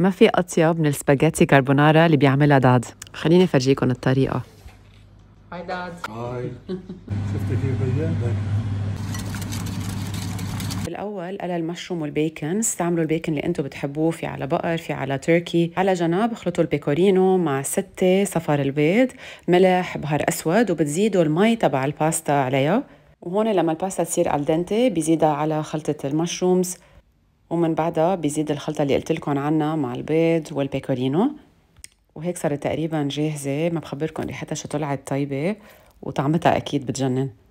ما في اطيب من السباجيتي كاربونارا اللي بيعملها داد خليني افرجيكم الطريقه هاي داد هاي شفتي كيف بالاول قلى المشروم والبيكن استعملوا البيكن اللي انتم بتحبوه في على بقر في على تركي على جناب اخلطوا البيكورينو مع ستة صفار البيض ملح بهار اسود وبتزيدوا المي تبع الباستا عليها وهون لما الباستا تصير الدنتي بيزيدها على خلطة المشرومز ومن بعدها بزيد الخلطة اللي قلت لكم عنها مع البيض والبيكورينو وهيك صارت تقريبا جاهزة ما بخبركم ريحتها شو طلعت طيبة وطعمتها أكيد بتجنن